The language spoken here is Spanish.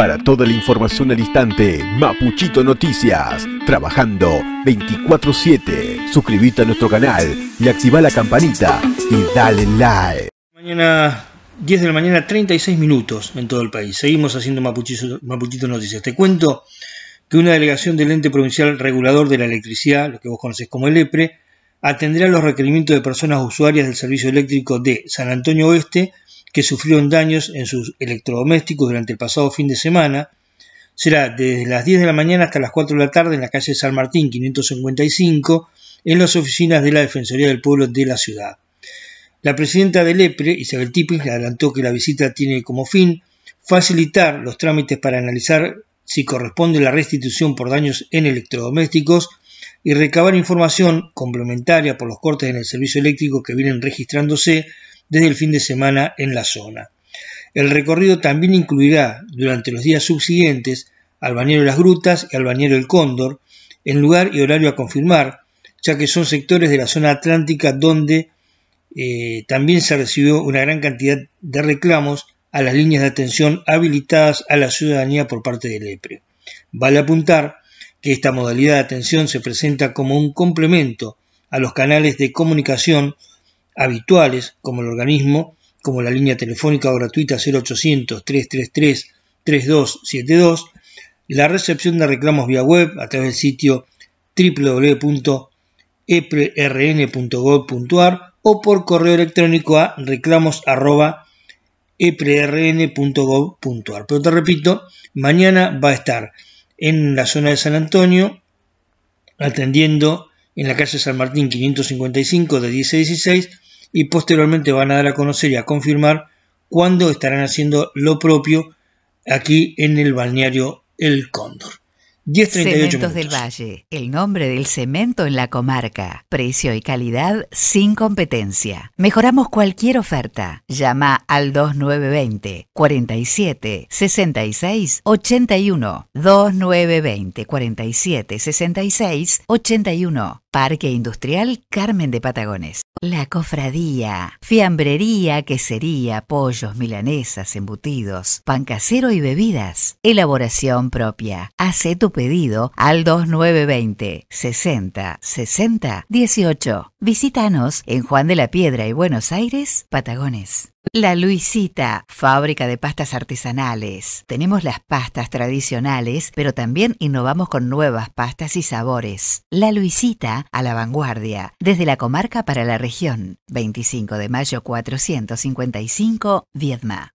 Para toda la información al instante, Mapuchito Noticias, trabajando 24-7. Suscribite a nuestro canal y activa la campanita y dale like. Mañana 10 de la mañana, 36 minutos en todo el país. Seguimos haciendo Mapuchito, Mapuchito Noticias. Te cuento que una delegación del ente provincial regulador de la electricidad, lo que vos conocés como el EPRE, atenderá los requerimientos de personas usuarias del servicio eléctrico de San Antonio Oeste, que sufrieron daños en sus electrodomésticos durante el pasado fin de semana. Será desde las 10 de la mañana hasta las 4 de la tarde en la calle San Martín 555 en las oficinas de la Defensoría del Pueblo de la ciudad. La presidenta del EPRE, e, Isabel Tipis, le adelantó que la visita tiene como fin facilitar los trámites para analizar si corresponde la restitución por daños en electrodomésticos y recabar información complementaria por los cortes en el servicio eléctrico que vienen registrándose desde el fin de semana en la zona. El recorrido también incluirá, durante los días subsiguientes, al bañero de las Grutas y al bañero El Cóndor, en lugar y horario a confirmar, ya que son sectores de la zona atlántica donde eh, también se recibió una gran cantidad de reclamos a las líneas de atención habilitadas a la ciudadanía por parte del EPRE. Vale apuntar que esta modalidad de atención se presenta como un complemento a los canales de comunicación habituales, como el organismo, como la línea telefónica gratuita 0800-333-3272, la recepción de reclamos vía web a través del sitio www.eprn.gov.ar o por correo electrónico a reclamos.eprn.gov.ar. Pero te repito, mañana va a estar en la zona de San Antonio, atendiendo en la calle San Martín 555 de 10 a y posteriormente van a dar a conocer y a confirmar cuándo estarán haciendo lo propio aquí en el balneario El Cóndor. Cementos del Valle, el nombre del cemento en la comarca. Precio y calidad sin competencia. Mejoramos cualquier oferta. Llama al 2920 47 66 81. 2920 47 66 81. Parque Industrial Carmen de Patagones. La cofradía, fiambrería, quesería, pollos, milanesas, embutidos, pan casero y bebidas. Elaboración propia. Hace tu pedido al 2920 60 60 18. Visítanos en Juan de la Piedra y Buenos Aires, Patagones. La Luisita, fábrica de pastas artesanales. Tenemos las pastas tradicionales, pero también innovamos con nuevas pastas y sabores. La Luisita, a la vanguardia, desde la comarca para la región. 25 de mayo 455, Viedma.